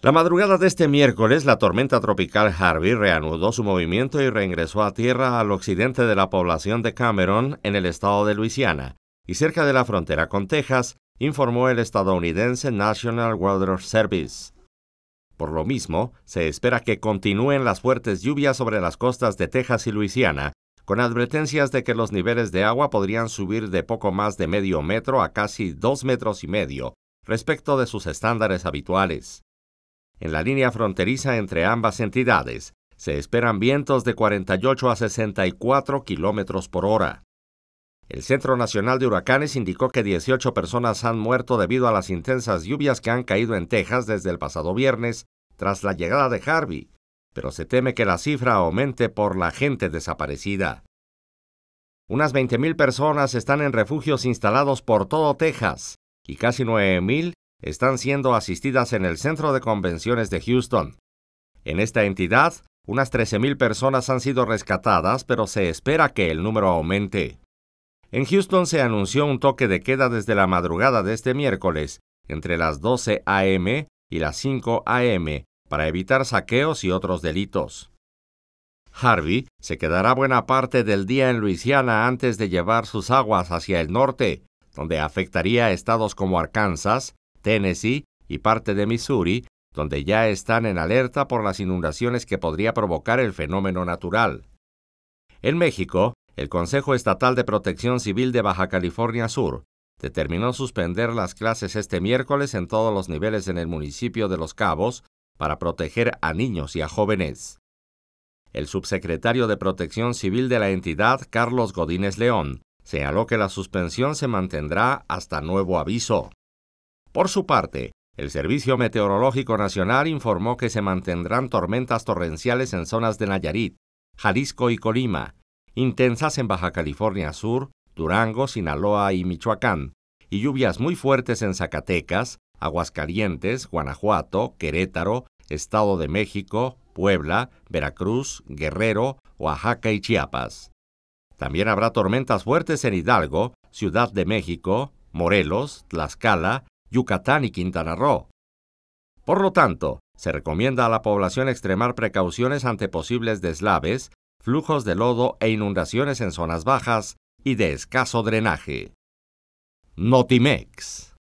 La madrugada de este miércoles, la tormenta tropical Harvey reanudó su movimiento y reingresó a tierra al occidente de la población de Cameron, en el estado de Luisiana, y cerca de la frontera con Texas, informó el estadounidense National Weather Service. Por lo mismo, se espera que continúen las fuertes lluvias sobre las costas de Texas y Luisiana, con advertencias de que los niveles de agua podrían subir de poco más de medio metro a casi dos metros y medio, respecto de sus estándares habituales en la línea fronteriza entre ambas entidades. Se esperan vientos de 48 a 64 kilómetros por hora. El Centro Nacional de Huracanes indicó que 18 personas han muerto debido a las intensas lluvias que han caído en Texas desde el pasado viernes tras la llegada de Harvey, pero se teme que la cifra aumente por la gente desaparecida. Unas 20.000 personas están en refugios instalados por todo Texas y casi 9.000 están siendo asistidas en el Centro de Convenciones de Houston. En esta entidad, unas 13.000 personas han sido rescatadas, pero se espera que el número aumente. En Houston se anunció un toque de queda desde la madrugada de este miércoles, entre las 12 a.m. y las 5 a.m., para evitar saqueos y otros delitos. Harvey se quedará buena parte del día en Luisiana antes de llevar sus aguas hacia el norte, donde afectaría a estados como Arkansas, Tennessee y parte de Missouri, donde ya están en alerta por las inundaciones que podría provocar el fenómeno natural. En México, el Consejo Estatal de Protección Civil de Baja California Sur determinó suspender las clases este miércoles en todos los niveles en el municipio de Los Cabos para proteger a niños y a jóvenes. El subsecretario de Protección Civil de la entidad, Carlos Godínez León, señaló que la suspensión se mantendrá hasta nuevo aviso. Por su parte, el Servicio Meteorológico Nacional informó que se mantendrán tormentas torrenciales en zonas de Nayarit, Jalisco y Colima, intensas en Baja California Sur, Durango, Sinaloa y Michoacán, y lluvias muy fuertes en Zacatecas, Aguascalientes, Guanajuato, Querétaro, Estado de México, Puebla, Veracruz, Guerrero, Oaxaca y Chiapas. También habrá tormentas fuertes en Hidalgo, Ciudad de México, Morelos, Tlaxcala, Yucatán y Quintana Roo. Por lo tanto, se recomienda a la población extremar precauciones ante posibles deslaves, flujos de lodo e inundaciones en zonas bajas y de escaso drenaje. Notimex